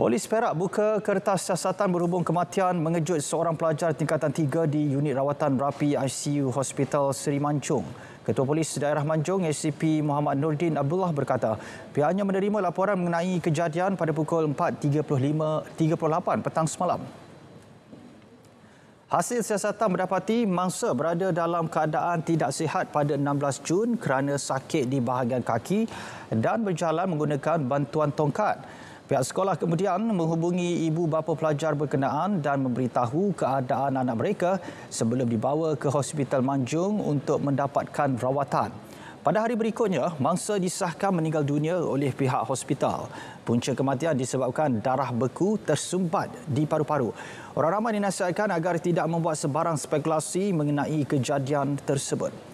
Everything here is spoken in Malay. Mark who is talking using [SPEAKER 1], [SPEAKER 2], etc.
[SPEAKER 1] Polis Perak buka kertas siasatan berhubung kematian mengejut seorang pelajar tingkatan 3 di unit rawatan rapi ICU Hospital Seri Manjung. Ketua Polis Daerah Manjung SCP Muhammad Nurdin Abdullah berkata pihaknya menerima laporan mengenai kejadian pada pukul 4.35.38 petang semalam. Hasil siasatan mendapati mangsa berada dalam keadaan tidak sihat pada 16 Jun kerana sakit di bahagian kaki dan berjalan menggunakan bantuan tongkat. Pihak sekolah kemudian menghubungi ibu bapa pelajar berkenaan dan memberitahu keadaan anak mereka sebelum dibawa ke Hospital Manjung untuk mendapatkan rawatan. Pada hari berikutnya, mangsa disahkan meninggal dunia oleh pihak hospital. Punca kematian disebabkan darah beku tersumbat di paru-paru. Orang ramai dinasihatkan agar tidak membuat sebarang spekulasi mengenai kejadian tersebut.